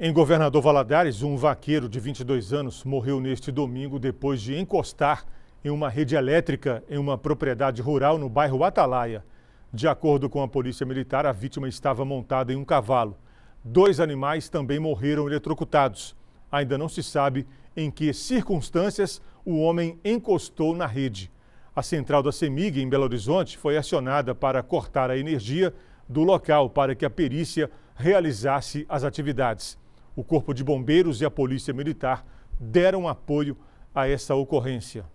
Em Governador Valadares, um vaqueiro de 22 anos morreu neste domingo depois de encostar em uma rede elétrica em uma propriedade rural no bairro Atalaia. De acordo com a Polícia Militar, a vítima estava montada em um cavalo. Dois animais também morreram eletrocutados. Ainda não se sabe em que circunstâncias o homem encostou na rede. A central da CEMIG, em Belo Horizonte, foi acionada para cortar a energia do local para que a perícia realizasse as atividades. O Corpo de Bombeiros e a Polícia Militar deram apoio a essa ocorrência.